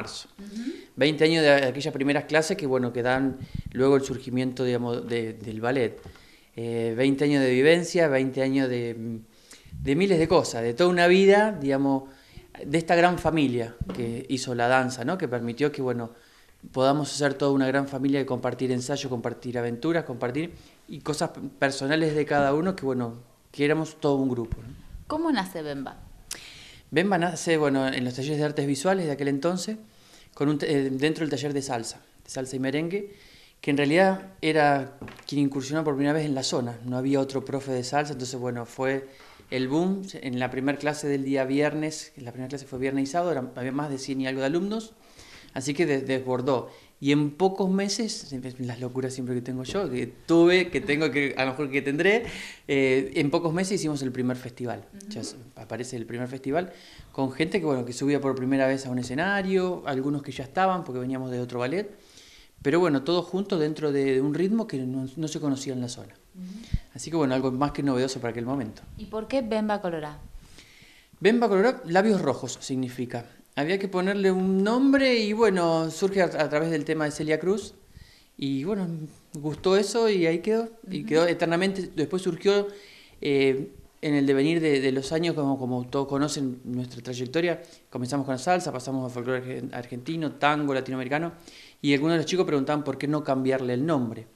marzo. 20 años de aquellas primeras clases que, bueno, que dan luego el surgimiento digamos, del ballet. 20 eh, años de vivencia, 20 años de, miles de cosas, de toda una vida, digamos, de esta gran familia que hizo la danza, ¿no? que permitió que, bueno, podamos ser toda una gran familia de compartir ensayos, compartir aventuras, compartir y cosas personales de cada uno que, bueno, que éramos todo un grupo. ¿Cómo nace Bemba? Bemba nace, bueno, en los talleres de artes visuales de aquel entonces. Eh, dentro del taller de salsa, de salsa y merengue, que en realidad era quien incursionó por primera vez en la zona. No había otro profe de salsa, entonces bueno, fue el boom. En la primera clase del día viernes, en la primera clase fue viernes y sábado, había más de 100 y algo de alumnos, así que desbordó. Y en pocos meses, las locuras siempre que tengo yo, que tuve, que tengo, que a lo mejor que tendré, eh, en pocos meses hicimos el primer festival. aparece el primer festival con gente que, bueno, que subía por primera vez a un escenario, algunos que ya estaban porque veníamos de otro ballet, pero bueno, todos juntos dentro de, un ritmo que no, se conocía en la zona. Así que bueno, algo más que novedoso para aquel momento. ¿Y por qué Bemba Colorá? Bemba Colorá, labios rojos significa había que ponerle un nombre y bueno, surge a, través del tema de Celia Cruz y bueno, gustó eso y ahí quedó, y quedó eternamente, después surgió eh, en el devenir de, los años, como, como todos conocen nuestra trayectoria, comenzamos con la salsa, pasamos a folclore argentino, tango latinoamericano y algunos de los chicos preguntaban por qué no cambiarle el nombre,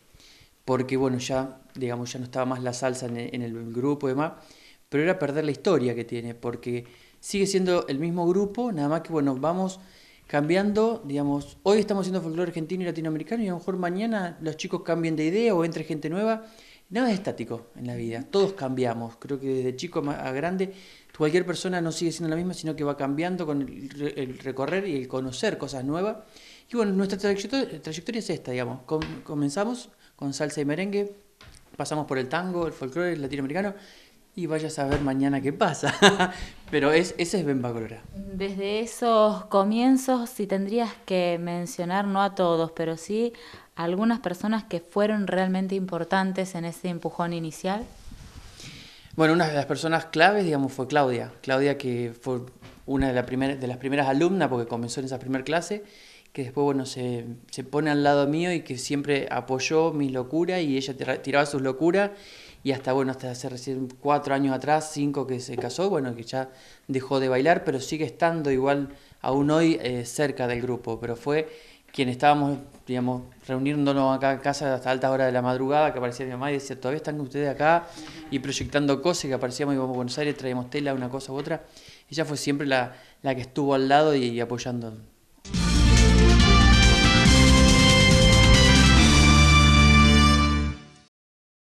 porque bueno, ya digamos, ya no estaba más la salsa en el grupo y demás, pero era perder la historia que tiene, porque sigue siendo el mismo grupo, nada más que bueno, vamos cambiando, digamos, hoy estamos haciendo folclore argentino y latinoamericano y a lo mejor mañana los chicos cambien de idea o entre gente nueva. Nada es estático en la vida, todos cambiamos, creo que desde chico a grande cualquier persona no sigue siendo la misma, sino que va cambiando con el, recorrer y el conocer cosas nuevas. Y bueno, nuestra trayectoria, trayectoria es esta, digamos, comenzamos con salsa y merengue, pasamos por el tango, el folclore latinoamericano, y vaya a saber mañana qué pasa. Pero es, ese es Bemba Desde esos comienzos, si tendrías que mencionar, no a todos, pero sí algunas personas que fueron realmente importantes en ese empujón inicial. Bueno, una de las personas claves, digamos, fue Claudia. Claudia que fue una de, de las primeras alumnas, porque comenzó en esa primera clase, que después, bueno, se, pone al lado mío y que siempre apoyó mi locura y ella tiraba sus locuras y hasta, bueno, hasta hace recién cuatro años atrás, cinco que se casó, bueno, que ya dejó de bailar, pero sigue estando igual aún hoy eh, cerca del grupo, pero fue quien estábamos, digamos, reuniéndonos acá en casa hasta altas horas de la madrugada, que aparecía mi mamá y decía, todavía están ustedes acá, y proyectando cosas, que aparecíamos, íbamos a Buenos Aires, traíamos tela, una cosa u otra. Ella fue siempre la, la que estuvo al lado y, y apoyando.